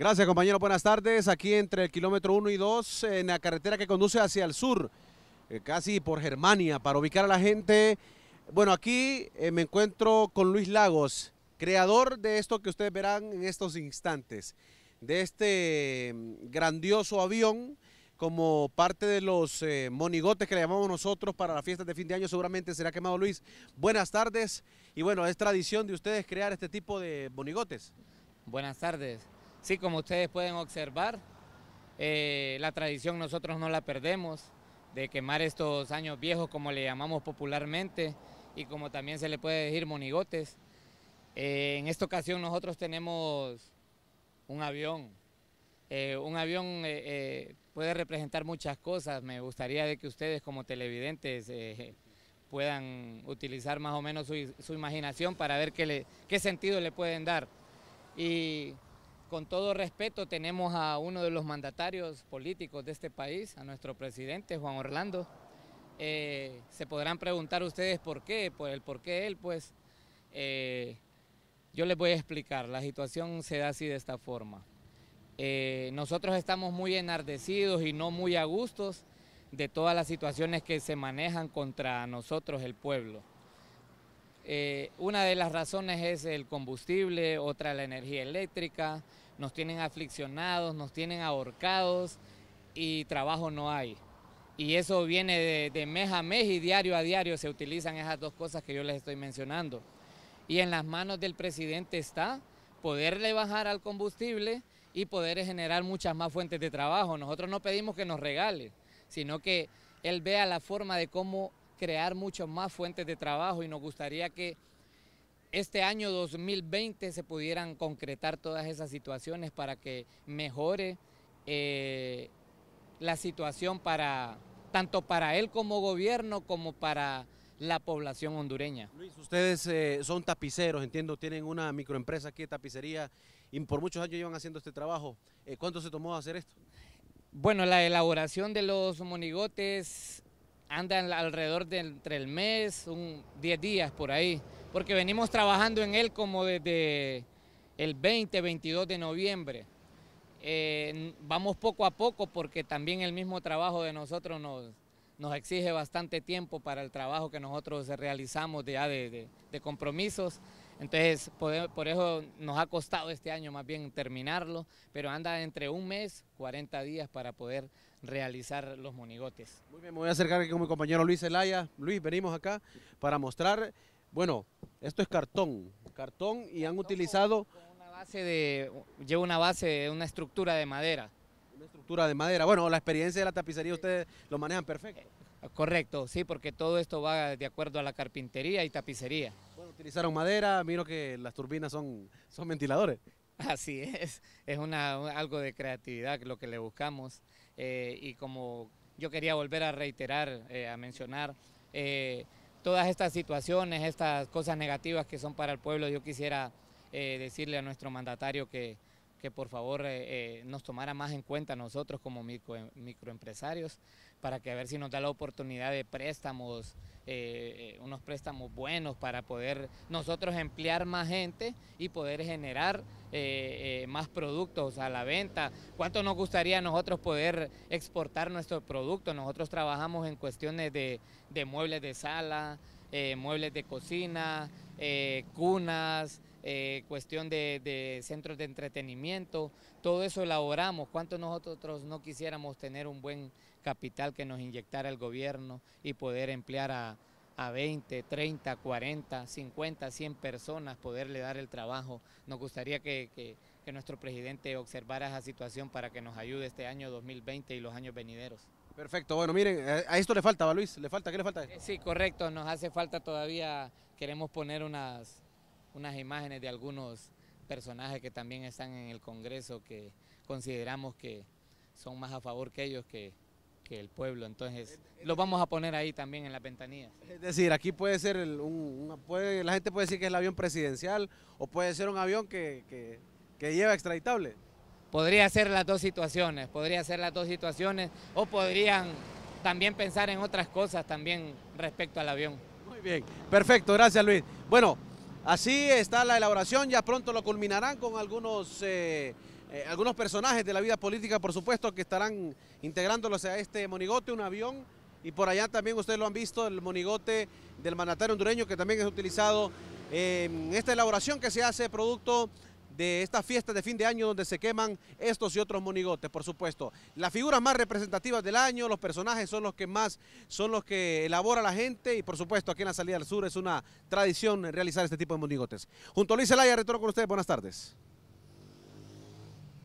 Gracias, compañero. Buenas tardes. Aquí entre el kilómetro 1 y 2, en la carretera que conduce hacia el sur, eh, casi por Germania, para ubicar a la gente. Bueno, aquí eh, me encuentro con Luis Lagos, creador de esto que ustedes verán en estos instantes, de este mm, grandioso avión como parte de los eh, monigotes que le llamamos nosotros para las fiestas de fin de año, seguramente será quemado Luis. Buenas tardes y bueno, es tradición de ustedes crear este tipo de monigotes. Buenas tardes. Sí, como ustedes pueden observar, eh, la tradición nosotros no la perdemos, de quemar estos años viejos, como le llamamos popularmente, y como también se le puede decir monigotes. Eh, en esta ocasión nosotros tenemos un avión. Eh, un avión puede representar muchas cosas. Me gustaría de que ustedes como televidentes puedan utilizar más o menos su, imaginación para ver qué, qué sentido le pueden dar. Y con todo respeto tenemos a uno de los mandatarios políticos de este país, a nuestro presidente Juan Orlando. Eh, se podrán preguntar ustedes por qué, por el por qué él, pues eh, yo les voy a explicar. La situación se da así de esta forma. Eh, nosotros estamos muy enardecidos y no muy a gustos de todas las situaciones que se manejan contra nosotros, el pueblo. Eh, una de las razones es el combustible, otra la energía eléctrica, nos tienen afliccionados, nos tienen ahorcados y trabajo no hay. Y eso viene de, de, mes a mes y diario a diario se utilizan esas dos cosas que yo les estoy mencionando. Y en las manos del presidente está poderle bajar al combustible y poder generar muchas más fuentes de trabajo. Nosotros no pedimos que nos regale, sino que él vea la forma de cómo crear muchas más fuentes de trabajo y nos gustaría que este año 2020 se pudieran concretar todas esas situaciones para que mejore eh, la situación para tanto para él como gobierno como para la población hondureña. Luis, ustedes eh, son tapiceros, entiendo, tienen una microempresa aquí de tapicería y por muchos años llevan haciendo este trabajo. Eh, ¿Cuánto se tomó hacer esto? Bueno, la elaboración de los monigotes andan alrededor de entre el mes, un 10 días por ahí, porque venimos trabajando en él como desde el 20, 22 de noviembre. Eh, vamos poco a poco porque también el mismo trabajo de nosotros nos, exige bastante tiempo para el trabajo que nosotros realizamos ya de, de compromisos. Entonces, por, eso nos ha costado este año más bien terminarlo, pero anda entre un mes, 40 días para poder realizar los monigotes. Muy bien, me voy a acercar aquí con mi compañero Luis Elaya. Luis, venimos acá para mostrar, bueno, esto es cartón, cartón y han utilizado... una base de, lleva una base una estructura de madera. Una estructura de madera, bueno, la experiencia de la tapicería ustedes lo manejan perfecto. Eh, correcto, sí, porque todo esto va de acuerdo a la carpintería y tapicería utilizaron madera, miro que las turbinas son, son ventiladores. Así es, es una, algo de creatividad lo que le buscamos eh, y como yo quería volver a reiterar, eh, a mencionar, eh, todas estas situaciones, estas cosas negativas que son para el pueblo, yo quisiera decirle a nuestro mandatario que, que por favor eh, eh, nos tomara más en cuenta nosotros como microempresarios, para que a ver si nos da la oportunidad de préstamos, eh, unos préstamos buenos para poder nosotros emplear más gente y poder generar más productos a la venta. ¿Cuánto nos gustaría a nosotros poder exportar nuestro producto? Nosotros trabajamos en cuestiones de muebles de sala, muebles de cocina, cunas, eh, cuestión de, centros de entretenimiento, todo eso elaboramos, cuánto nosotros no quisiéramos tener un buen capital que nos inyectara el gobierno y poder emplear a, 20, 30, 40, 50, 100 personas, poderle dar el trabajo. Nos gustaría que, nuestro presidente observara esa situación para que nos ayude este año 2020 y los años venideros. Perfecto, bueno, miren, a esto le falta, Luis, ¿le falta? ¿Qué le falta? Sí, correcto, nos hace falta todavía, queremos poner unas, unas imágenes de algunos personajes que también están en el Congreso que consideramos que son más a favor que ellos que, el pueblo. Entonces, eh, eh, lo vamos a poner ahí también en la ventanilla. Es decir, aquí puede ser, un, la gente puede decir que es el avión presidencial o puede ser un avión que, que lleva extraditable. Podría ser las dos situaciones, podría ser las dos situaciones o podrían también pensar en otras cosas también respecto al avión. Muy bien, perfecto, gracias Luis. Bueno, Así está la elaboración, ya pronto lo culminarán con algunos, eh, eh, algunos personajes de la vida política, por supuesto, que estarán integrándolos a este monigote, un avión, y por allá también ustedes lo han visto, el monigote del mandatario hondureño, que también es utilizado en esta elaboración que se hace producto de esta fiesta de fin de año donde se queman estos y otros monigotes, por supuesto. Las figuras más representativas del año, los personajes son los que más, son los que elabora la gente y por supuesto aquí en la salida del sur es una tradición realizar este tipo de monigotes. Junto a Luis Elaya, retorno con ustedes, buenas tardes.